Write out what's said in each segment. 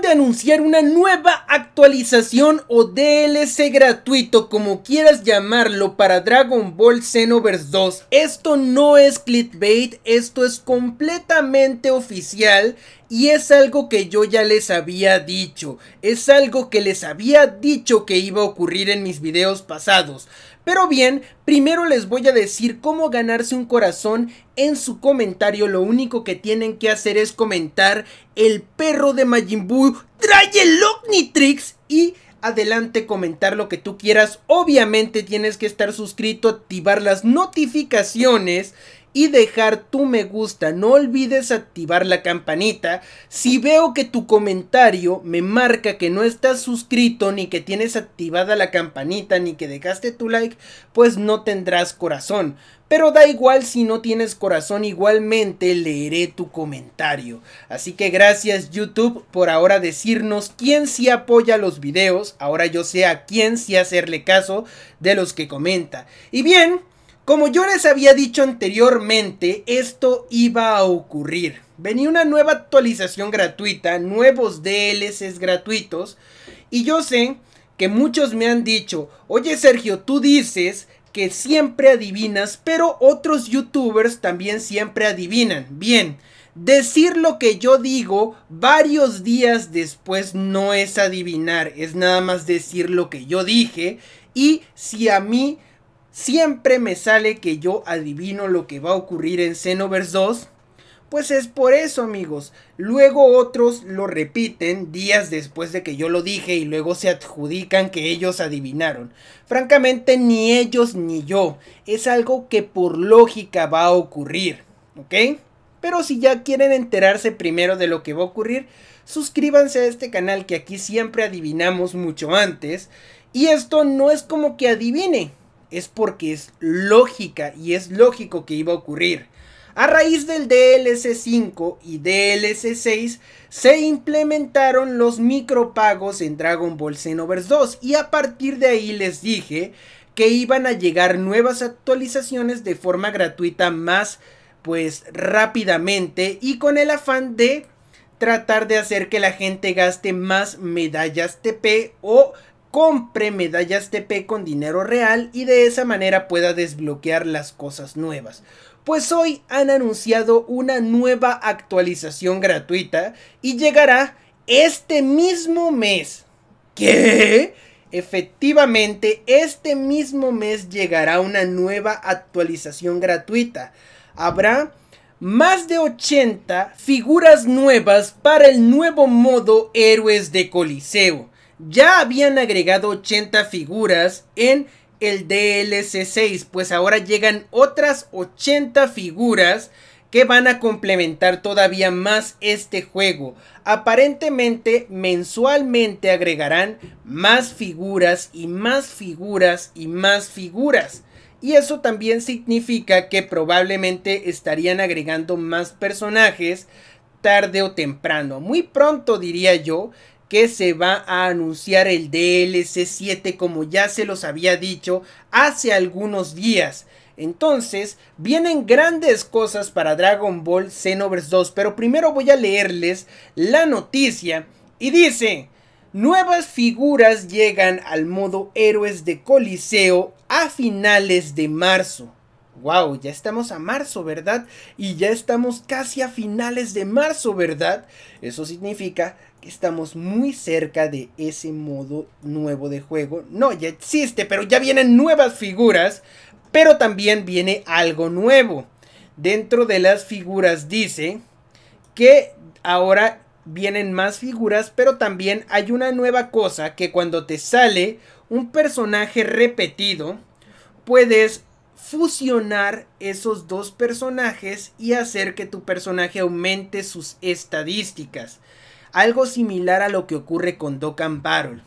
de anunciar una nueva actualización o DLC gratuito, como quieras llamarlo, para Dragon Ball Xenoverse 2. Esto no es clickbait, esto es completamente oficial y es algo que yo ya les había dicho, es algo que les había dicho que iba a ocurrir en mis videos pasados. Pero bien, primero les voy a decir cómo ganarse un corazón en su comentario. Lo único que tienen que hacer es comentar el perro de Majin Buu trae el Omnitrix y adelante comentar lo que tú quieras. Obviamente tienes que estar suscrito, activar las notificaciones y dejar tu me gusta. No olvides activar la campanita. Si veo que tu comentario me marca que no estás suscrito ni que tienes activada la campanita ni que dejaste tu like, pues no tendrás corazón. Pero da igual si no tienes corazón, igualmente leeré tu comentario. Así que gracias YouTube por ahora decirnos quién sí apoya los videos. Ahora yo sé a quién sí hacerle caso de los que comenta. Y bien, como yo les había dicho anteriormente, esto iba a ocurrir. Venía una nueva actualización gratuita, nuevos DLCs gratuitos, y yo sé que muchos me han dicho, oye Sergio, tú dices que siempre adivinas, pero otros youtubers también siempre adivinan. Bien, decir lo que yo digo varios días después no es adivinar, es nada más decir lo que yo dije, y si a mí siempre me sale que yo adivino lo que va a ocurrir en Xenoverse 2. Pues es por eso, amigos. Luego otros lo repiten días después de que yo lo dije y luego se adjudican que ellos adivinaron. Francamente, ni ellos ni yo. Es algo que por lógica va a ocurrir. ¿Ok? Pero si ya quieren enterarse primero de lo que va a ocurrir, suscríbanse a este canal que aquí siempre adivinamos mucho antes. Y esto no es como que adivine, es porque es lógica y es lógico que iba a ocurrir. A raíz del DLC 5 y DLC 6 se implementaron los micropagos en Dragon Ball Xenoverse 2 y a partir de ahí les dije que iban a llegar nuevas actualizaciones de forma gratuita más pues rápidamente y con el afán de tratar de hacer que la gente gaste más medallas TP o compre medallas TP con dinero real y de esa manera pueda desbloquear las cosas nuevas. Pues hoy han anunciado una nueva actualización gratuita y llegará este mismo mes. ¿Qué? Efectivamente, este mismo mes llegará una nueva actualización gratuita. Habrá más de 80 figuras nuevas para el nuevo modo Héroes de Coliseo ya habían agregado 80 figuras en el DLC 6, pues ahora llegan otras 80 figuras que van a complementar todavía más este juego. Aparentemente mensualmente agregarán más figuras y más figuras y más figuras. Y eso también significa que probablemente estarían agregando más personajes tarde o temprano. Muy pronto diría yo que se va a anunciar el DLC 7 como ya se los había dicho hace algunos días. Entonces, vienen grandes cosas para Dragon Ball Xenoverse 2, pero primero voy a leerles la noticia y dice, nuevas figuras llegan al modo héroes de Coliseo a finales de marzo. Wow, ya estamos a marzo, ¿verdad? Y ya estamos casi a finales de marzo, ¿verdad? Eso significa estamos muy cerca de ese modo nuevo de juego. No, ya existe, pero ya vienen nuevas figuras, pero también viene algo nuevo. Dentro de las figuras dice que ahora vienen más figuras, pero también hay una nueva cosa que cuando te sale un personaje repetido, puedes fusionar esos dos personajes y hacer que tu personaje aumente sus estadísticas algo similar a lo que ocurre con Dokkan Barrel.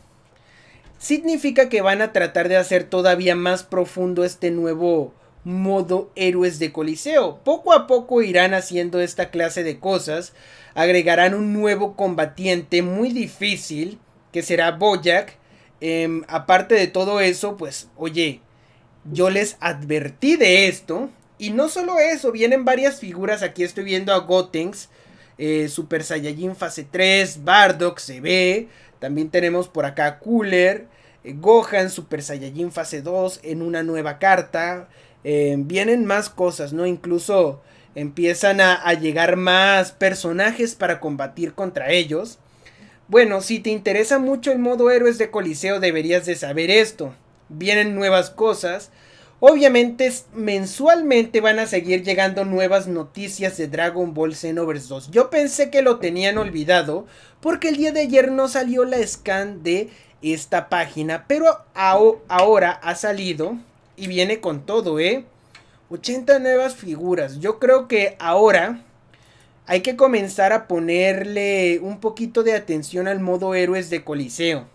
Significa que van a tratar de hacer todavía más profundo este nuevo modo héroes de coliseo. Poco a poco irán haciendo esta clase de cosas, agregarán un nuevo combatiente muy difícil, que será Boyak. Em, aparte de todo eso, pues oye, yo les advertí de esto. Y no solo eso, vienen varias figuras, aquí estoy viendo a Gotenks, eh, Super Saiyajin fase 3, Bardock se ve, también tenemos por acá Cooler, eh, Gohan, Super Saiyajin fase 2 en una nueva carta, eh, vienen más cosas, ¿no? Incluso empiezan a llegar más personajes para combatir contra ellos. Bueno, si te interesa mucho el modo héroes de Coliseo deberías de saber esto. Vienen nuevas cosas, Obviamente mensualmente van a seguir llegando nuevas noticias de Dragon Ball Xenoverse 2. Yo pensé que lo tenían olvidado porque el día de ayer no salió la scan de esta página, pero ahora ha salido y viene con todo, ¿eh? 80 nuevas figuras. Yo creo que ahora hay que comenzar a ponerle un poquito de atención al modo héroes de Coliseo.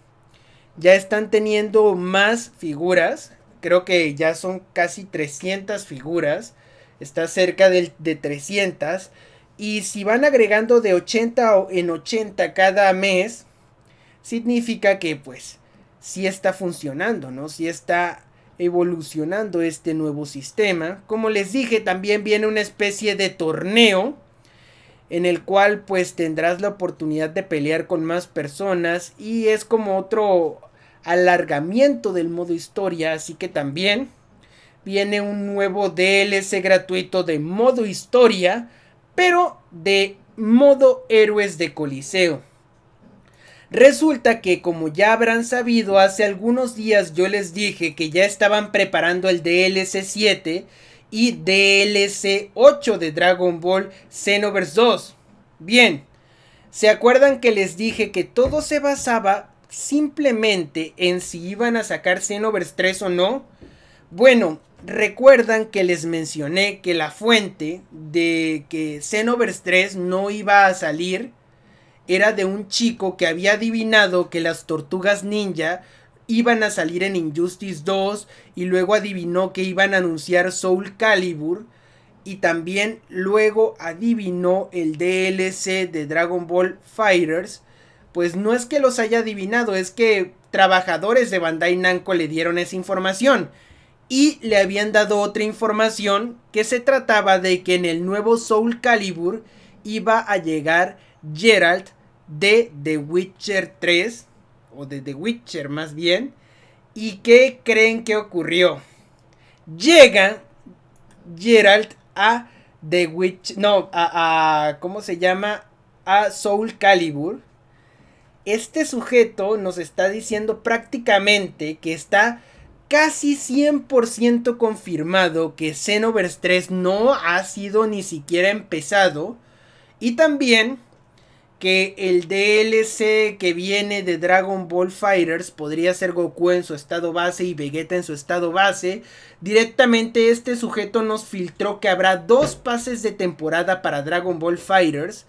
Ya están teniendo más figuras creo que ya son casi 300 figuras, está cerca de, 300. Y si van agregando de 80 en 80 cada mes, significa que pues sí está funcionando, ¿no? Sí está evolucionando este nuevo sistema. Como les dije, también viene una especie de torneo en el cual pues tendrás la oportunidad de pelear con más personas y es como otro alargamiento del modo historia, así que también viene un nuevo DLC gratuito de modo historia, pero de modo héroes de Coliseo. Resulta que como ya habrán sabido, hace algunos días yo les dije que ya estaban preparando el DLC 7 y DLC 8 de Dragon Ball Xenoverse 2. Bien, ¿se acuerdan que les dije que todo se basaba simplemente en si iban a sacar Xenoverse 3 o no. Bueno, recuerdan que les mencioné que la fuente de que Xenoverse 3 no iba a salir era de un chico que había adivinado que las tortugas ninja iban a salir en Injustice 2 y luego adivinó que iban a anunciar Soul Calibur y también luego adivinó el DLC de Dragon Ball Fighters pues no es que los haya adivinado, es que trabajadores de Bandai Namco le dieron esa información y le habían dado otra información que se trataba de que en el nuevo Soul Calibur iba a llegar Geralt de The Witcher 3 o de The Witcher más bien y qué creen que ocurrió llega Geralt a The Witcher no a, a cómo se llama a Soul Calibur este sujeto nos está diciendo prácticamente que está casi 100% confirmado que Xenoverse 3 no ha sido ni siquiera empezado. Y también que el DLC que viene de Dragon Ball Fighters podría ser Goku en su estado base y Vegeta en su estado base. Directamente este sujeto nos filtró que habrá dos pases de temporada para Dragon Ball Fighters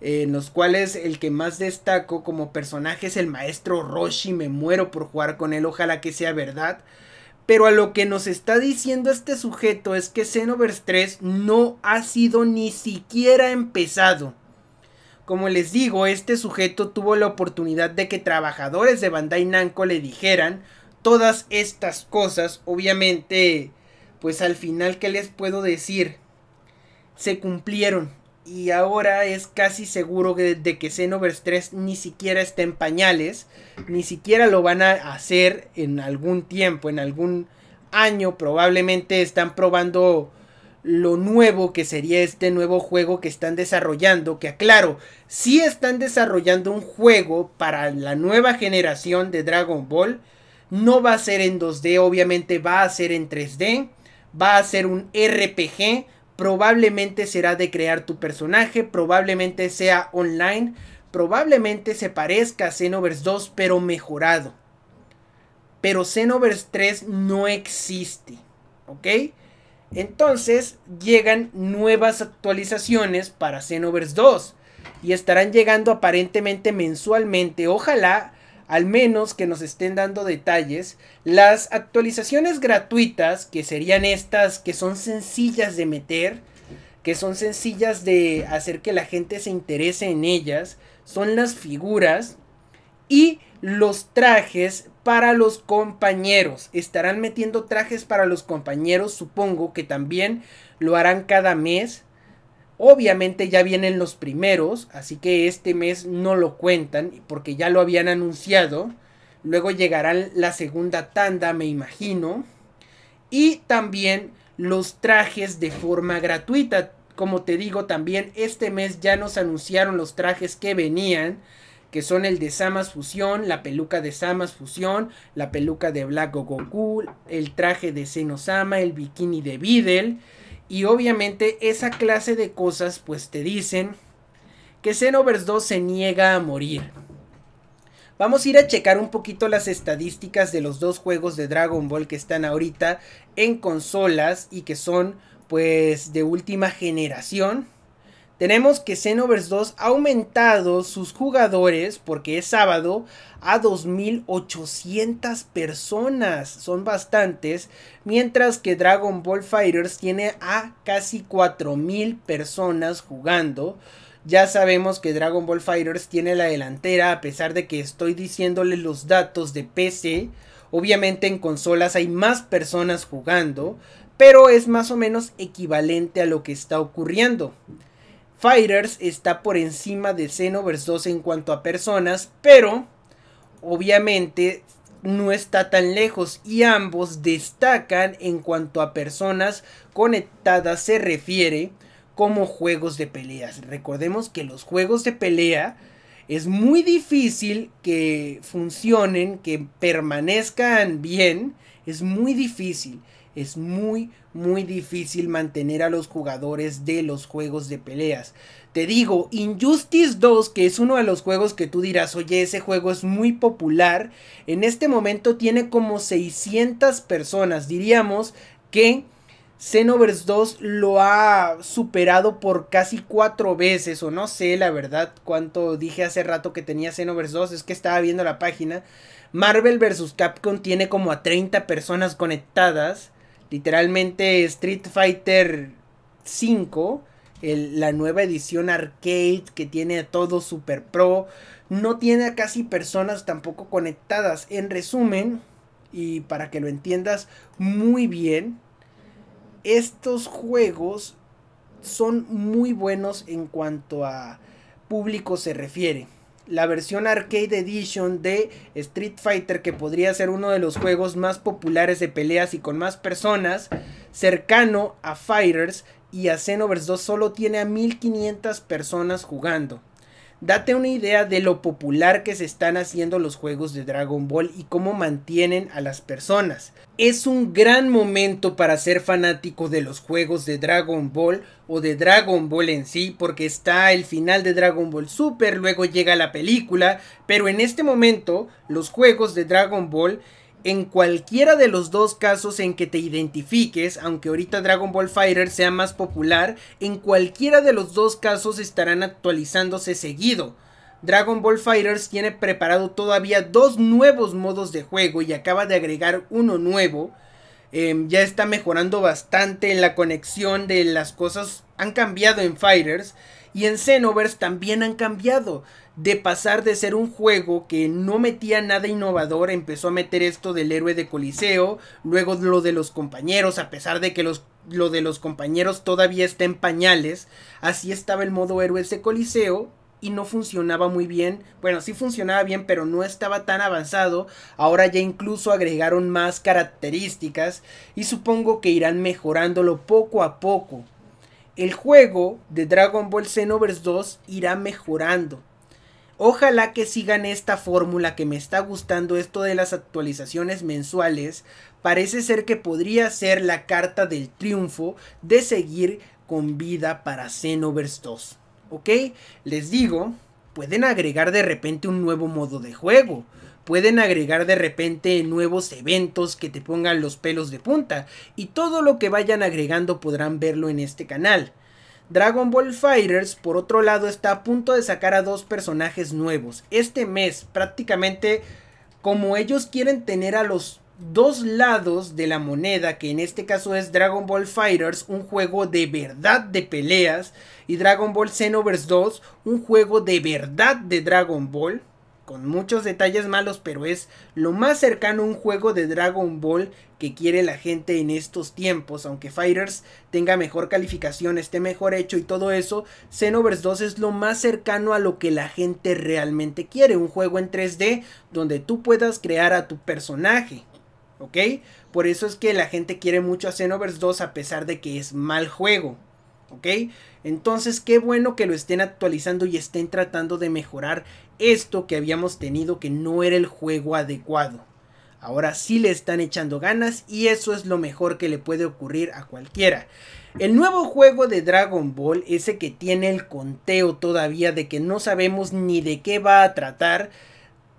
en los cuales el que más destaco como personaje es el maestro Roshi, me muero por jugar con él, ojalá que sea verdad. Pero a lo que nos está diciendo este sujeto es que Xenoverse 3 no ha sido ni siquiera empezado. Como les digo, este sujeto tuvo la oportunidad de que trabajadores de Bandai Namco le dijeran todas estas cosas. Obviamente, pues al final, ¿qué les puedo decir? Se cumplieron y ahora es casi seguro de, de, que Xenoverse 3 ni siquiera está en pañales, ni siquiera lo van a hacer en algún tiempo, en algún año probablemente están probando lo nuevo que sería este nuevo juego que están desarrollando, que aclaro, si están desarrollando un juego para la nueva generación de Dragon Ball, no va a ser en 2D, obviamente va a ser en 3D, va a ser un RPG, probablemente será de crear tu personaje, probablemente sea online, probablemente se parezca a Xenoverse 2 pero mejorado. Pero Xenoverse 3 no existe, ¿ok? Entonces llegan nuevas actualizaciones para Xenoverse 2 y estarán llegando aparentemente mensualmente, ojalá al menos que nos estén dando detalles, las actualizaciones gratuitas, que serían estas que son sencillas de meter, que son sencillas de hacer que la gente se interese en ellas, son las figuras y los trajes para los compañeros. Estarán metiendo trajes para los compañeros, supongo que también lo harán cada mes. Obviamente ya vienen los primeros, así que este mes no lo cuentan porque ya lo habían anunciado. Luego llegarán la segunda tanda, me imagino. Y también los trajes de forma gratuita. Como te digo, también este mes ya nos anunciaron los trajes que venían, que son el de Samas Fusión, la peluca de Samas Fusión, la peluca de Black Goku, el traje de Senosama, el bikini de Videl y obviamente esa clase de cosas pues te dicen que Xenoverse 2 se niega a morir. Vamos a ir a checar un poquito las estadísticas de los dos juegos de Dragon Ball que están ahorita en consolas y que son pues de última generación. Tenemos que Xenoverse 2 ha aumentado sus jugadores, porque es sábado, a 2.800 personas. Son bastantes. Mientras que Dragon Ball Fighters tiene a casi 4.000 personas jugando. Ya sabemos que Dragon Ball Fighters tiene la delantera, a pesar de que estoy diciéndole los datos de PC. Obviamente en consolas hay más personas jugando, pero es más o menos equivalente a lo que está ocurriendo. Fighters está por encima de Xenoverse 2 en cuanto a personas, pero obviamente no está tan lejos y ambos destacan en cuanto a personas conectadas se refiere como juegos de peleas. Recordemos que los juegos de pelea es muy difícil que funcionen, que permanezcan bien, es muy difícil es muy, muy difícil mantener a los jugadores de los juegos de peleas. Te digo, Injustice 2, que es uno de los juegos que tú dirás, oye, ese juego es muy popular, en este momento tiene como 600 personas, diríamos que... Xenoverse 2 lo ha superado por casi cuatro veces, o no sé la verdad cuánto dije hace rato que tenía Xenoverse 2, es que estaba viendo la página. Marvel vs. Capcom tiene como a 30 personas conectadas. Literalmente Street Fighter 5, la nueva edición arcade que tiene a todo super pro, no tiene a casi personas tampoco conectadas. En resumen, y para que lo entiendas muy bien, estos juegos son muy buenos en cuanto a público se refiere la versión Arcade Edition de Street Fighter, que podría ser uno de los juegos más populares de peleas y con más personas, cercano a Fighters y a Xenoverse 2, solo tiene a 1500 personas jugando date una idea de lo popular que se están haciendo los juegos de Dragon Ball y cómo mantienen a las personas. Es un gran momento para ser fanático de los juegos de Dragon Ball o de Dragon Ball en sí, porque está el final de Dragon Ball Super, luego llega la película, pero en este momento los juegos de Dragon Ball en cualquiera de los dos casos en que te identifiques, aunque ahorita Dragon Ball Fighter sea más popular, en cualquiera de los dos casos estarán actualizándose seguido. Dragon Ball Fighters tiene preparado todavía dos nuevos modos de juego y acaba de agregar uno nuevo. Em, ya está mejorando bastante en la conexión de las cosas. Han cambiado en Fighters. Y en Xenoverse también han cambiado de pasar de ser un juego que no metía nada innovador, empezó a meter esto del héroe de Coliseo, luego lo de los compañeros, a pesar de que los, lo de los compañeros todavía está en pañales, así estaba el modo héroes de Coliseo y no funcionaba muy bien, bueno sí funcionaba bien pero no estaba tan avanzado, ahora ya incluso agregaron más características y supongo que irán mejorándolo poco a poco. El juego de Dragon Ball Xenoverse 2 irá mejorando Ojalá que sigan esta fórmula que me está gustando, esto de las actualizaciones mensuales. Parece ser que podría ser la carta del triunfo de seguir con vida para Xenoverse 2. ¿Ok? Les digo, pueden agregar de repente un nuevo modo de juego. Pueden agregar de repente nuevos eventos que te pongan los pelos de punta. Y todo lo que vayan agregando podrán verlo en este canal. Dragon Ball Fighters, por otro lado, está a punto de sacar a dos personajes nuevos. Este mes, prácticamente, como ellos quieren tener a los dos lados de la moneda, que en este caso es Dragon Ball Fighters, un juego de verdad de peleas, y Dragon Ball Xenoverse 2, un juego de verdad de Dragon Ball con muchos detalles malos, pero es lo más cercano a un juego de Dragon Ball que quiere la gente en estos tiempos. Aunque Fighters tenga mejor calificación, esté mejor hecho y todo eso, Xenoverse 2 es lo más cercano a lo que la gente realmente quiere. Un juego en 3D donde tú puedas crear a tu personaje. ¿Ok? Por eso es que la gente quiere mucho a Xenoverse 2 a pesar de que es mal juego. ¿ok? Entonces, qué bueno que lo estén actualizando y estén tratando de mejorar esto que habíamos tenido que no era el juego adecuado. Ahora sí le están echando ganas y eso es lo mejor que le puede ocurrir a cualquiera. El nuevo juego de Dragon Ball, ese que tiene el conteo todavía de que no sabemos ni de qué va a tratar,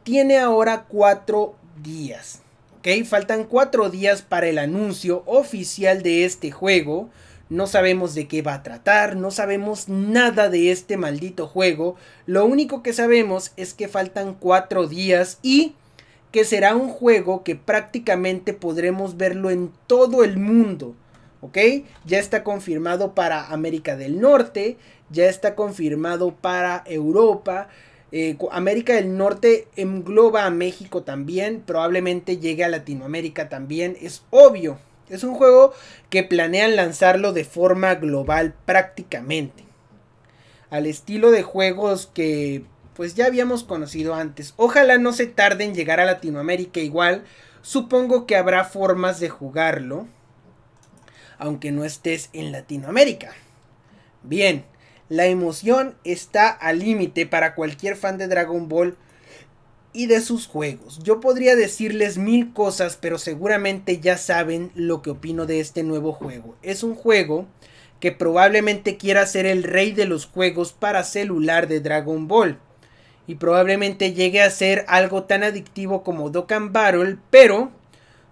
tiene ahora cuatro días. ¿Ok? Faltan cuatro días para el anuncio oficial de este juego no sabemos de qué va a tratar, no sabemos nada de este maldito juego. Lo único que sabemos es que faltan cuatro días y que será un juego que prácticamente podremos verlo en todo el mundo. ¿Ok? Ya está confirmado para América del Norte, ya está confirmado para Europa. Eh, América del Norte engloba a México también, probablemente llegue a Latinoamérica también, es obvio, es un juego que planean lanzarlo de forma global prácticamente. Al estilo de juegos que pues ya habíamos conocido antes. Ojalá no se tarde en llegar a Latinoamérica igual. Supongo que habrá formas de jugarlo. Aunque no estés en Latinoamérica. Bien, la emoción está al límite para cualquier fan de Dragon Ball y de sus juegos. Yo podría decirles mil cosas, pero seguramente ya saben lo que opino de este nuevo juego. Es un juego que probablemente quiera ser el rey de los juegos para celular de Dragon Ball. Y probablemente llegue a ser algo tan adictivo como Dokkan Battle, pero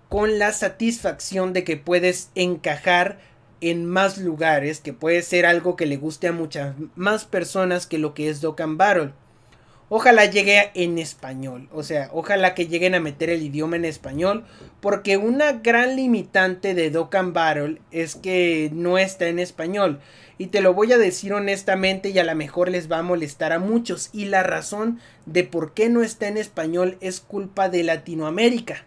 con la satisfacción de que puedes encajar en más lugares, que puede ser algo que le guste a muchas más personas que lo que es Dokkan Battle. Ojalá llegue en español, o sea, ojalá que lleguen a meter el idioma en español, porque una gran limitante de Dokkan Battle es que no está en español. Y te lo voy a decir honestamente y a lo mejor les va a molestar a muchos. Y la razón de por qué no está en español es culpa de Latinoamérica.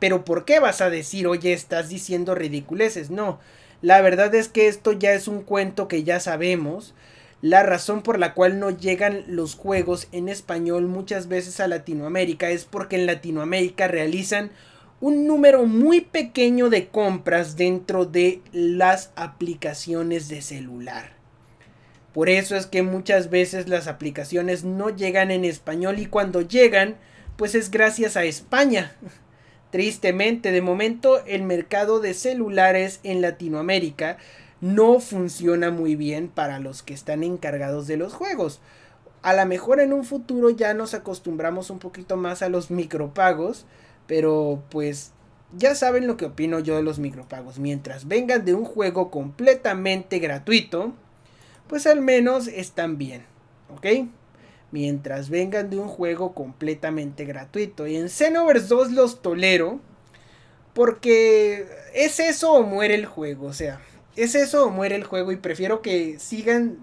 Pero ¿por qué vas a decir, oye, estás diciendo ridiculeces? No, la verdad es que esto ya es un cuento que ya sabemos la razón por la cual no llegan los juegos en español muchas veces a Latinoamérica es porque en Latinoamérica realizan un número muy pequeño de compras dentro de las aplicaciones de celular. Por eso es que muchas veces las aplicaciones no llegan en español y cuando llegan, pues es gracias a España. Tristemente, de momento el mercado de celulares en Latinoamérica no funciona muy bien para los que están encargados de los juegos. A lo mejor en un futuro ya nos acostumbramos un poquito más a los micropagos, pero pues ya saben lo que opino yo de los micropagos. Mientras vengan de un juego completamente gratuito, pues al menos están bien, ¿ok? Mientras vengan de un juego completamente gratuito. Y en Xenoverse 2 los tolero porque es eso o muere el juego, o sea... ¿Es eso o muere el juego? Y prefiero que sigan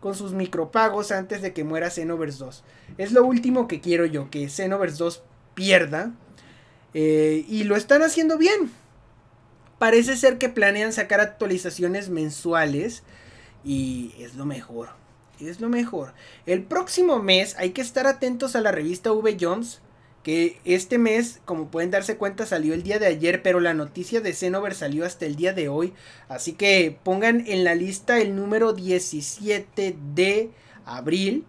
con sus micropagos antes de que muera Xenoverse 2. Es lo último que quiero yo, que Xenoverse 2 pierda. Eh, y lo están haciendo bien. Parece ser que planean sacar actualizaciones mensuales. Y es lo mejor. Es lo mejor. El próximo mes hay que estar atentos a la revista V Jones que este mes, como pueden darse cuenta, salió el día de ayer, pero la noticia de Xenover salió hasta el día de hoy. Así que pongan en la lista el número 17 de abril.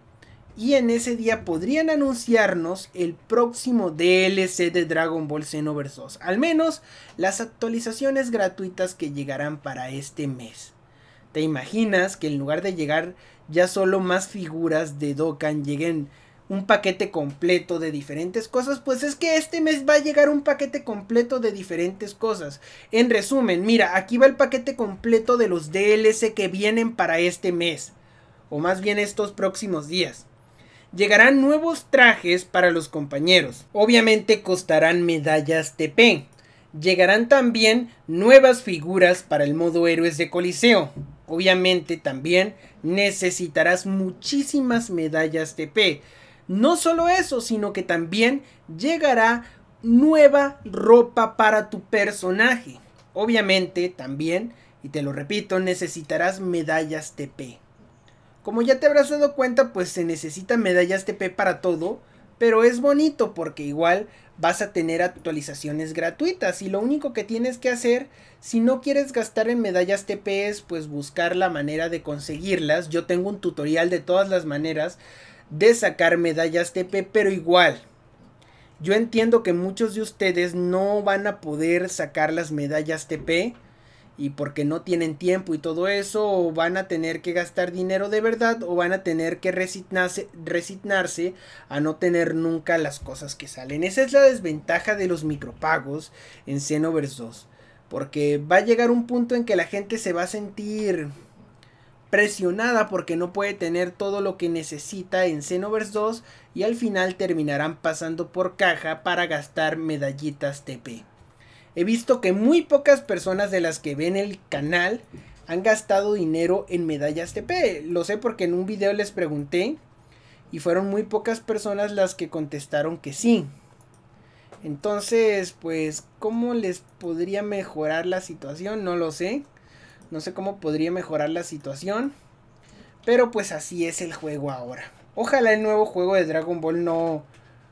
Y en ese día podrían anunciarnos el próximo DLC de Dragon Ball Xenoverse 2. Al menos las actualizaciones gratuitas que llegarán para este mes. ¿Te imaginas que en lugar de llegar ya solo más figuras de Dokkan lleguen un paquete completo de diferentes cosas, pues es que este mes va a llegar un paquete completo de diferentes cosas. En resumen, mira, aquí va el paquete completo de los DLC que vienen para este mes, o más bien estos próximos días. Llegarán nuevos trajes para los compañeros. Obviamente costarán medallas TP. E Llegarán también nuevas figuras para el modo héroes de Coliseo. Obviamente también necesitarás muchísimas medallas TP no solo eso, sino que también llegará nueva ropa para tu personaje. Obviamente también, y te lo repito, necesitarás medallas TP. Como ya te habrás dado cuenta, pues se necesitan medallas TP para todo, pero es bonito porque igual vas a tener actualizaciones gratuitas y lo único que tienes que hacer si no quieres gastar en medallas TP es pues buscar la manera de conseguirlas. Yo tengo un tutorial de todas las maneras de sacar medallas TP, pero igual, yo entiendo que muchos de ustedes no van a poder sacar las medallas TP y porque no tienen tiempo y todo eso, o van a tener que gastar dinero de verdad o van a tener que resignarse, resignarse a no tener nunca las cosas que salen. Esa es la desventaja de los micropagos en Xenoverse 2, porque va a llegar un punto en que la gente se va a sentir presionada porque no puede tener todo lo que necesita en Xenoverse 2 y al final terminarán pasando por caja para gastar medallitas TP. He visto que muy pocas personas de las que ven el canal han gastado dinero en medallas TP. Lo sé porque en un video les pregunté y fueron muy pocas personas las que contestaron que sí. Entonces, pues, ¿cómo les podría mejorar la situación? No lo sé. No sé cómo podría mejorar la situación. Pero pues así es el juego ahora. Ojalá el nuevo juego de Dragon Ball no,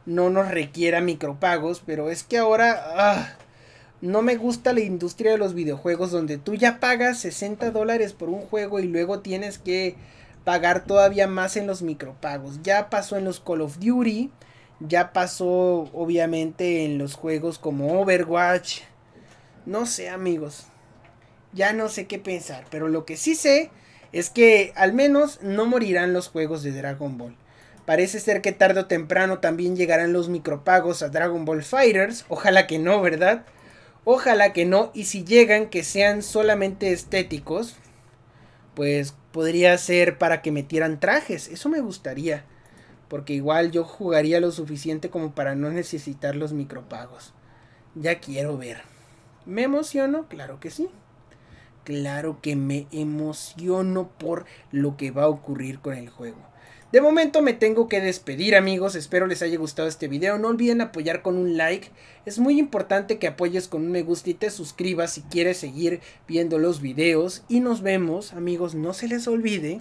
no nos requiera micropagos. Pero es que ahora... Ah, no me gusta la industria de los videojuegos donde tú ya pagas 60 dólares por un juego y luego tienes que pagar todavía más en los micropagos. Ya pasó en los Call of Duty, ya pasó obviamente en los juegos como Overwatch. No sé amigos, ya no sé qué pensar, pero lo que sí sé es que al menos no morirán los juegos de Dragon Ball. Parece ser que tarde o temprano también llegarán los micropagos a Dragon Ball Fighters, ojalá que no, ¿verdad? Ojalá que no, y si llegan que sean solamente estéticos, pues podría ser para que metieran trajes, eso me gustaría, porque igual yo jugaría lo suficiente como para no necesitar los micropagos. Ya quiero ver. ¿Me emociono? Claro que sí claro que me emociono por lo que va a ocurrir con el juego. De momento me tengo que despedir amigos, espero les haya gustado este video, no olviden apoyar con un like, es muy importante que apoyes con un me gusta y te suscribas si quieres seguir viendo los videos y nos vemos amigos, no se les olvide,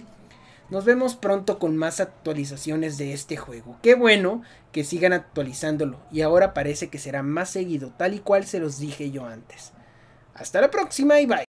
nos vemos pronto con más actualizaciones de este juego, qué bueno que sigan actualizándolo y ahora parece que será más seguido tal y cual se los dije yo antes. Hasta la próxima y bye.